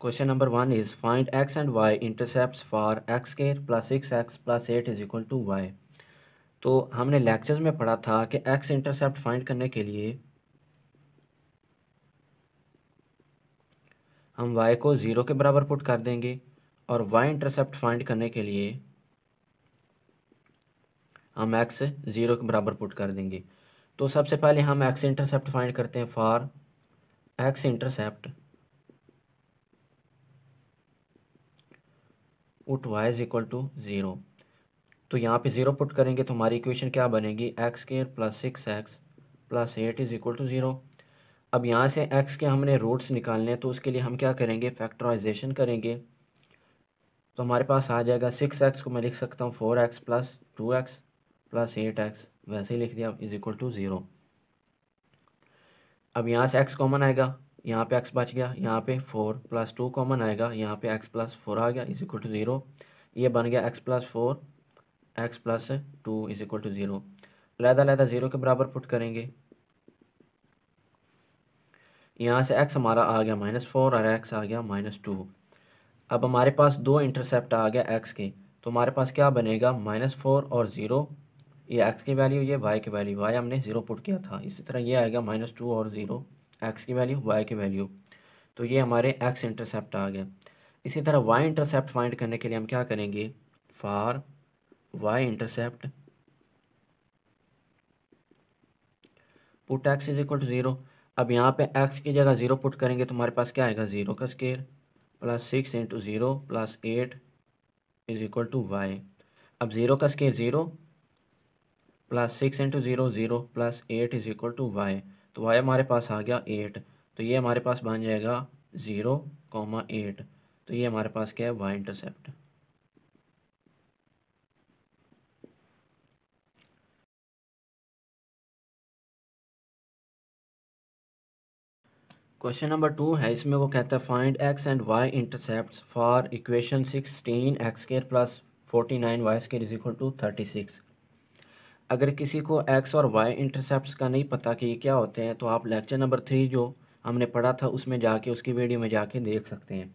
question number one is find x and y intercept for x के plus six x plus eight is equal to y तो हमने lectures में पढ़ा था कि एक्स इंटरसेप्ट फाइंड करने के लिए हम y को ज़ीरो के बराबर पुट कर देंगे और y इंटरसेप्ट फाइंड करने के लिए हम x ज़ीरो के बराबर पुट कर देंगे तो सबसे पहले हम x इंटरसेप्ट फाइंड करते हैं for x intercept put y is equal to zero तो यहाँ पे ज़ीरो पुट करेंगे तो हमारी इक्वेशन क्या बनेगी एक्स के plus six x plus eight is equal to zero अब यहाँ से एक्स के हमने रूट्स निकालने हैं तो उसके लिए हम क्या करेंगे फैक्टराइजेशन करेंगे तो हमारे पास आ जाएगा सिक्स एक्स को मैं लिख सकता हूँ four x plus two x plus eight x वैसे ही लिख दिया इज इक्वल टू ज़ीरो अब यहाँ से एक्स कॉमन आएगा यहाँ पे एक्स बच गया यहाँ पे फोर प्लस टू कॉमन आएगा यहाँ पे एक्स प्लस फोर आ गया इज इक्वल टू ज़ीरो ये बन गया x plus four x plus two is equal to zero लहदा लहदा ज़ीरो के बराबर पुट करेंगे यहाँ से एक्स हमारा आ गया माइनस फोर और एक्स आ गया माइनस टू अब हमारे पास दो इंटरसेप्ट आ गया एक्स के तो हमारे पास क्या बनेगा माइनस फोर और ज़ीरो ये एक्स की वैल्यू ये वाई की वैल्यू वाई हमने ज़ीरो पुट किया था इसी तरह ये आएगा माइनस टू और ज़ीरो एक्स की वैल्यू वाई की वैल्यू तो ये हमारे एक्स इंटरसेप्ट आ गया इसी तरह वाई इंटरसेप्ट फाइंड करने के लिए हम क्या करेंगे for y intercept put x is equal to zero अब यहाँ पे एक्स की जगह ज़ीरो पुट करेंगे तो हमारे पास क्या आएगा ज़ीरो का square plus six into zero plus eight is equal to y अब ज़ीरो का square zero plus six into zero zero plus eight is equal to y तो वाई हमारे पास आ गया एट तो ये हमारे पास बन जाएगा ज़ीरो कॉमा एट तो ये हमारे पास क्या है y intercept question number two है इसमें वो कहता है find x and y intercept for equation sixteen x square plus forty nine y square is equal to thirty six अगर किसी को एक्स और वाई इंटरसेप्ट का नहीं पता कि ये क्या होते हैं तो आप लेक्चर नंबर थ्री जो हमने पढ़ा था उसमें जाके उसकी वीडियो में जाके देख सकते हैं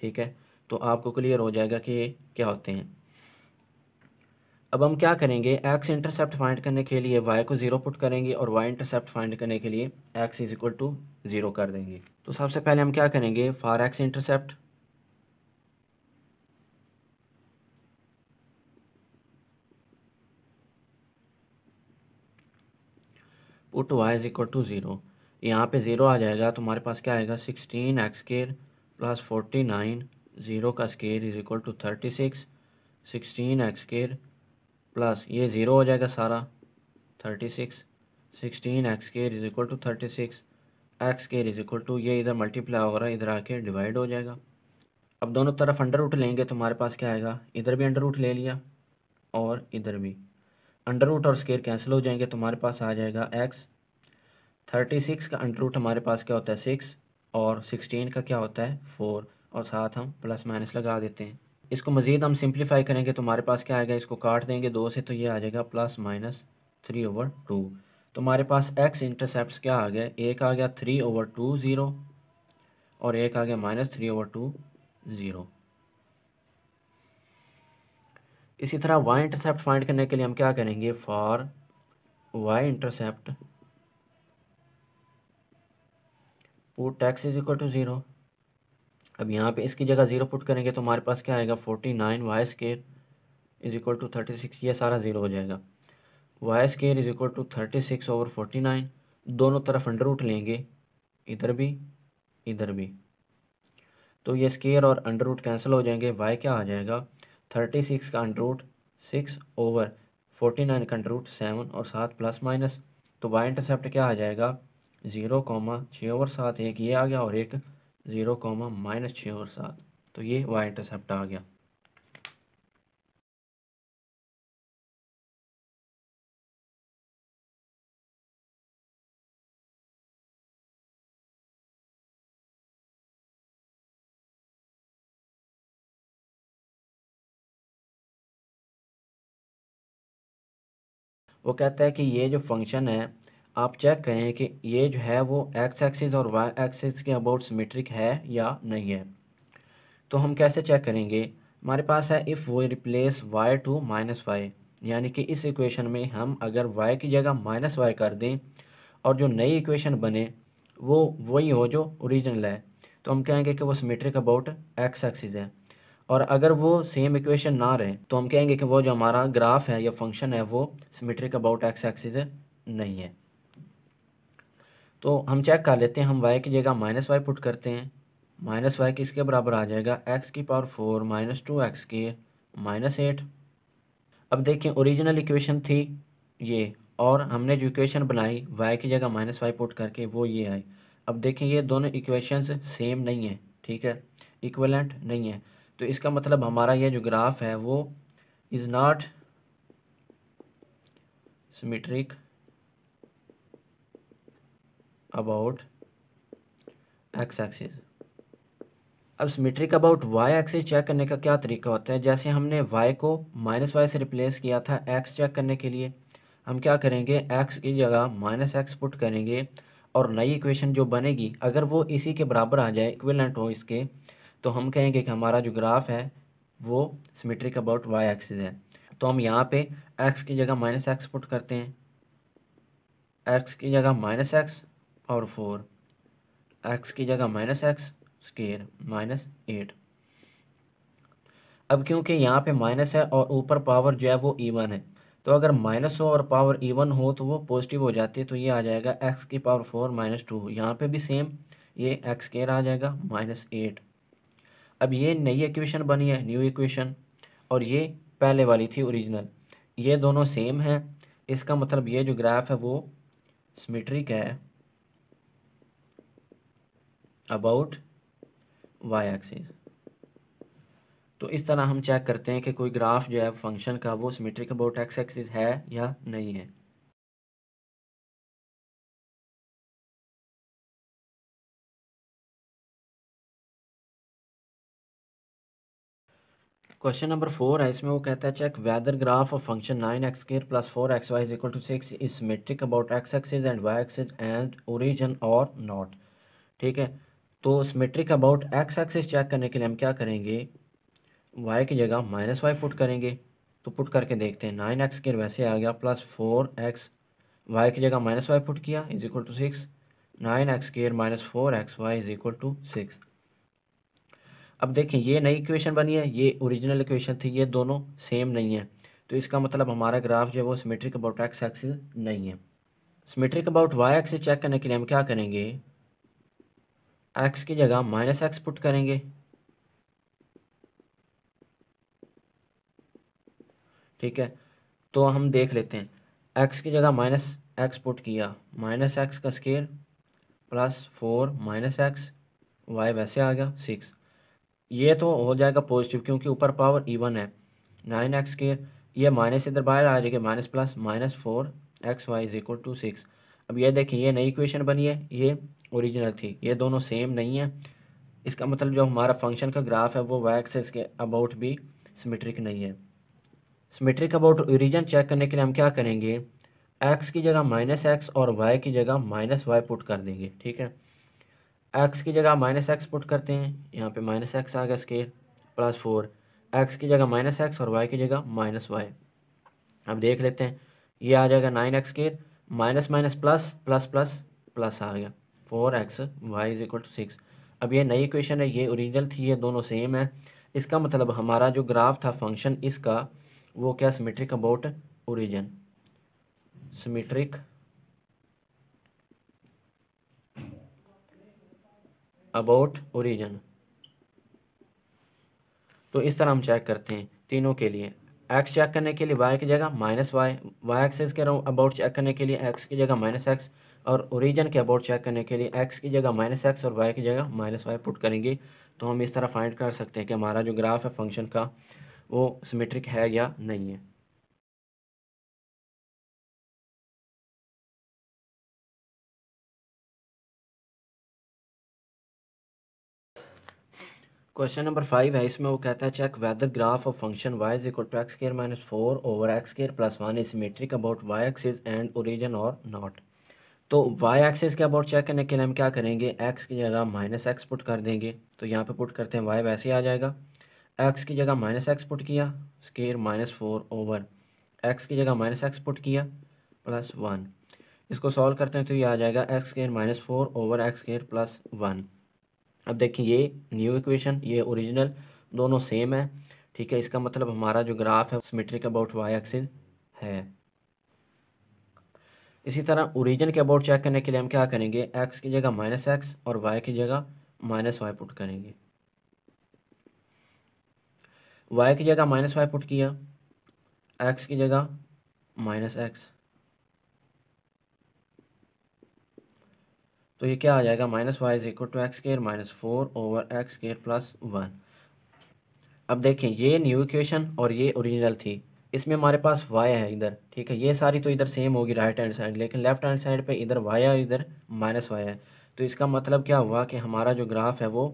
ठीक है तो आपको क्लियर हो जाएगा कि ये क्या होते हैं अब हम क्या करेंगे एक्स इंटरसेप्ट फाइंड करने के लिए वाई को ज़ीरो पुट करेंगे और वाई इंटरसेप्ट फाइंड करने के लिए x is equal to zero कर देंगे तो सबसे पहले हम क्या करेंगे for x intercept put y is equal to zero यहाँ पे ज़ीरो आ जाएगा तो हमारे पास क्या आएगा sixteen x square plus forty nine zero का square is equal to thirty six sixteen x square plus ये ज़ीरो हो जाएगा सारा thirty six sixteen x square is equal to thirty six x square is equal to ये इधर multiply हो रहा है इधर आके डिवाइड हो जाएगा अब दोनों तरफ अंडर रूट लेंगे तो हमारे पास क्या आएगा इधर भी अंडर रूट ले लिया और इधर भी अंडर रूट और स्केयर कैंसिल हो जाएंगे तो हमारे पास आ जाएगा एक्स थर्टी सिक्स का अंडर रूट हमारे पास क्या होता है सिक्स और सिक्सटीन का क्या होता है फोर और साथ हम प्लस माइनस लगा देते हैं इसको मज़ीद हम सिंप्लीफाई करेंगे तो हमारे पास क्या आएगा इसको काट देंगे दो से तो ये आ जाएगा plus minus three over two तुम्हारे पास एक्स इंटरसेप्ट क्या आ गया एक आ गया थ्री ओवर टू ज़ीरो और एक आ गया minus three over two zero इसी तरह वाई इंटरसेप्ट फाइंड करने के लिए हम क्या करेंगे for y intercept put x is equal to zero अब यहाँ पे इसकी जगह ज़ीरो पुट करेंगे तो हमारे पास क्या आएगा forty nine y square is equal to thirty six ये सारा ज़ीरो हो जाएगा y square is equal to thirty six over forty nine दोनों तरफ अंडर रूट लेंगे इधर भी इधर भी तो ये स्केयर और अंडर रूट कैंसिल हो जाएंगे वाई क्या आ जाएगा थर्टी सिक्स का under root six over forty nine का अंडर रूट सेवन और सात प्लस माइनस तो वाई इंटरसेप्ट क्या आ जाएगा ज़ीरो कॉमा छः ओवर सात एक ये आ गया और एक ज़ीरो कॉमा माइनस छः ओवर सात तो ये वाई इंटरसेप्ट आ गया वो कहता है कि ये जो फंक्शन है आप चेक करें कि ये जो है वो एक्स एक्सिस और वाई एक्सिस के अबाउट सिमेट्रिक है या नहीं है तो हम कैसे चेक करेंगे हमारे पास है इफ़ वो replace y to minus y यानी कि इस इक्वेशन में हम अगर वाई की जगह माइनस वाई कर दें और जो नई इक्वेशन बने वो वही हो जो ओरिजिनल है तो हम कहेंगे कि वो सिमेट्रिक अबाउट एक्स एक्सिस है और अगर वो सेम इक्वेशन ना रहे तो हम कहेंगे कि वो जो हमारा ग्राफ है या फंक्शन है वो सिमेट्रिक अबाउट एक्स एक्सिस नहीं है तो हम चेक कर लेते हैं हम वाई की जगह माइनस वाई पुट करते हैं माइनस वाई किसके बराबर आ जाएगा एक्स की power four minus two x के माइनस एट अब देखें ओरिजिनल इक्वेशन थी ये और हमने जो इक्वेशन बनाई वाई की जगह माइनस वाई पुट करके वो ये आई अब देखें ये दोनों इक्वेशंस सेम नहीं है ठीक है इक्वलेंट नहीं है तो इसका मतलब हमारा ये जो ग्राफ है वो is not symmetric about x axis अब symmetric about y axis check करने का क्या तरीका होता है जैसे हमने वाई को माइनस वाई से रिप्लेस किया था एक्स चेक करने के लिए हम क्या करेंगे एक्स की जगह माइनस एक्स पुट करेंगे और नई इक्वेशन जो बनेगी अगर वो इसी के बराबर आ जाए इक्विलेंट हो इसके तो हम कहेंगे कि हमारा जो ग्राफ है वो सिमेट्रिक अबाउट वाई एक्सिस है तो हम यहाँ पे एक्स की जगह माइनस एक्स पुट करते हैं एक्स की जगह माइनस एक्स और फोर एक्स की जगह minus x square minus eight अब क्योंकि यहाँ पे माइनस है और ऊपर पावर जो है वो ईवन है तो अगर माइनस हो और पावर ईवन हो तो वो पॉजिटिव हो जाती है तो ये आ जाएगा एक्स की पावर फोर माइनस टू यहाँ पर भी सेम ये एक्स केयर आ जाएगा माइनस एट अब ये नई इक्वेशन बनी है न्यू इक्वेशन और ये पहले वाली थी ओरिजिनल ये दोनों सेम हैं इसका मतलब ये जो ग्राफ है वो सिमेट्रिक है अबाउट वाई एक्सिस तो इस तरह हम चेक करते हैं कि कोई ग्राफ जो है फंक्शन का वो सिमेट्रिक अबाउट एक्स एक्सिस है या नहीं है क्वेश्चन नंबर फोर है इसमें वो कहता है check whether graph of function nine x square plus four x y is equal to six symmetric about x axis and y axis and origin और नॉट ठीक है तो symmetric about x axis check करने के लिए हम क्या करेंगे वाई की जगह माइनस वाई पुट करेंगे तो पुट करके देखते हैं नाइन एक्स स्केयर वैसे आ गया प्लस फोर एक्स वाई की जगह माइनस वाई पुट किया is equal to six nine x square minus four x y is equal to six अब देखें ये नई इक्वेशन बनी है ये ओरिजिनल इक्वेशन थी ये दोनों सेम नहीं है तो इसका मतलब हमारा ग्राफ जो है वो सिमेट्रिक अबाउट एक्स एक्सिस नहीं है symmetric about y axis check करने के लिए हम क्या करेंगे एक्स की जगह माइनस एक्स पुट करेंगे ठीक है तो हम देख लेते हैं एक्स की जगह माइनस एक्स पुट किया माइनस एक्स का square plus four minus x y वैसे आ गया सिक्स ये तो हो जाएगा पॉजिटिव क्योंकि ऊपर पावर इवन है नाइन एक्स के ये माइनस इधर बाहर आ जाएगा minus plus minus four x y is equal to six अब ये देखिए ये नई इक्वेशन बनी है ये ओरिजिनल थी ये दोनों सेम नहीं है इसका मतलब जो हमारा फंक्शन का ग्राफ है वो वाई एक्सेस के अबाउट भी सिमेट्रिक नहीं है सिमेट्रिक अबाउट ओरिजिन चेक करने के लिए हम क्या करेंगे एक्स की जगह माइनस एक्स और वाई की जगह माइनस वाई पुट कर देंगे ठीक है एक्स की जगह माइनस एक्स पुट करते हैं यहाँ पे माइनस एक्स आ गया स्केयर प्लस फोर एक्स की जगह माइनस एक्स और वाई की जगह माइनस वाई अब देख लेते हैं ये आ जाएगा nine x square minus minus plus plus plus plus आ गया four x y is equal to six अब ये नई इक्वेशन है ये ओरिजिनल थी ये दोनों सेम है इसका मतलब हमारा जो ग्राफ था फंक्शन इसका वो क्या symmetric about origin symmetric about origin तो इस तरह हम चेक करते हैं तीनों के लिए एक्स चेक करने के लिए वाई की जगह माइनस वाई वाई रहा के अबाउट चेक करने के लिए एक्स की जगह माइनस एक्स और ओरिजन के अबाउट चेक करने के लिए एक्स की जगह माइनस एक्स और वाई की जगह माइनस वाई पुट करेंगे तो हम इस तरह फाइंड कर सकते हैं कि हमारा जो ग्राफ है फंक्शन का वो सिमेट्रिक है या नहीं है क्वेश्चन नंबर फाइव है इसमें वो कहता है check whether graph of function y is equal to x square minus four over x square plus one symmetric about y axis and origin और नॉट तो वाई एक्सिस के about check करने के लिए हम क्या करेंगे एक्स की जगह माइनस एक्स पुट कर देंगे तो यहाँ पे पुट करते हैं वाई वैसे ही आ जाएगा एक्स की जगह माइनस एक्स पुट किया square minus four over x की जगह माइनस एक्स पुट किया प्लस वन इसको सॉल्व करते हैं तो ये आ जाएगा x square minus four over x square plus one अब देखिए ये न्यू इक्वेशन ये ओरिजिनल दोनों सेम है ठीक है इसका मतलब हमारा जो ग्राफ है सिमेट्रिक अबाउट वाई एक्सिस है इसी तरह ओरिजिन के अबाउट चेक करने के लिए हम क्या करेंगे एक्स की जगह माइनस एक्स और वाई की जगह माइनस वाई पुट करेंगे वाई की जगह माइनस वाई पुट किया एक्स की जगह माइनस एक्स तो ये क्या आ जाएगा minus y is equal to x square minus four over x square plus one अब देखें ये न्यू इक्वेशन और ये ओरिजिनल थी इसमें हमारे पास वाई है इधर ठीक है ये सारी तो इधर सेम होगी राइट हैंड साइड लेकिन लेफ्ट हैंड साइड पे इधर वाई है इधर माइनस वाई है तो इसका मतलब क्या हुआ कि हमारा जो ग्राफ है वो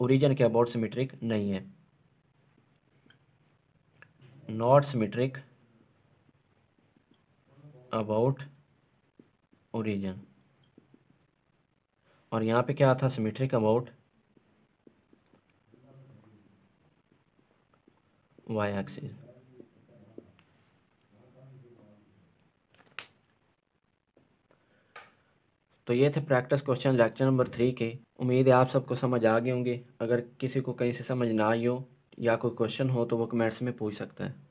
ओरिजिन के अबाउट सिमेट्रिक नहीं है नॉट सिमेट्रिक अबाउट ओरिजिन और यहाँ पे क्या था सिमेट्रिक अबाउट वाई एक्सिस तो ये थे practice question lecture number three के उम्मीद है आप सबको समझ आ गए होंगे अगर किसी को कहीं से समझ ना आई हो या कोई क्वेश्चन हो तो वो कमेंट्स में पूछ सकता है